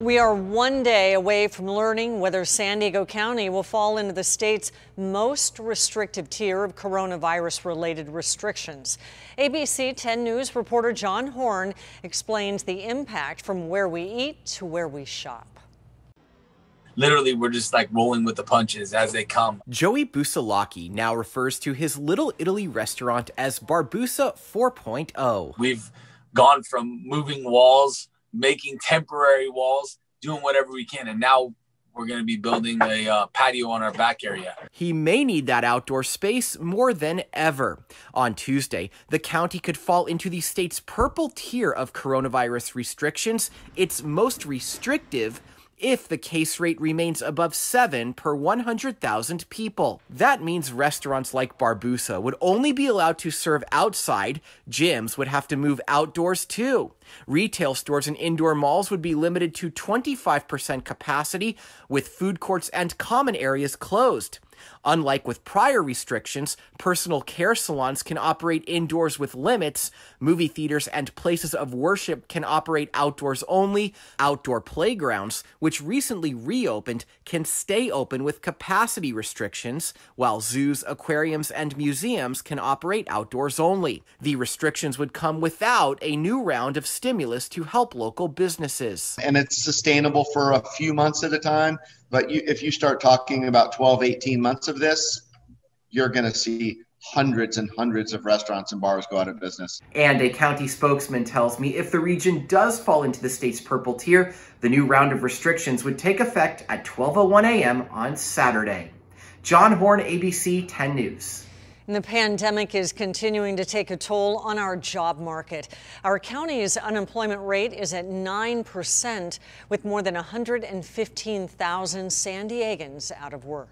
We are one day away from learning whether San Diego County will fall into the state's most restrictive tier of coronavirus related restrictions. ABC 10 News reporter John Horn explains the impact from where we eat to where we shop literally we're just like rolling with the punches as they come. Joey Busalaki now refers to his Little Italy restaurant as Barbusa 4.0. We've gone from moving walls making temporary walls, doing whatever we can. And now we're going to be building a uh, patio on our back area. He may need that outdoor space more than ever. On Tuesday, the county could fall into the state's purple tier of coronavirus restrictions, its most restrictive if the case rate remains above 7 per 100,000 people. That means restaurants like Barbusa would only be allowed to serve outside, gyms would have to move outdoors too. Retail stores and indoor malls would be limited to 25% capacity, with food courts and common areas closed. Unlike with prior restrictions, personal care salons can operate indoors with limits, movie theaters and places of worship can operate outdoors only, outdoor playgrounds, which recently reopened, can stay open with capacity restrictions, while zoos, aquariums, and museums can operate outdoors only. The restrictions would come without a new round of stimulus to help local businesses. And it's sustainable for a few months at a time but you, if you start talking about 12, 18 months of this, you're going to see hundreds and hundreds of restaurants and bars go out of business. And a county spokesman tells me if the region does fall into the state's purple tier, the new round of restrictions would take effect at 12:01 a.m. on Saturday. John Horn, ABC 10 News. The pandemic is continuing to take a toll on our job market. Our county's unemployment rate is at 9%, with more than 115,000 San Diegans out of work.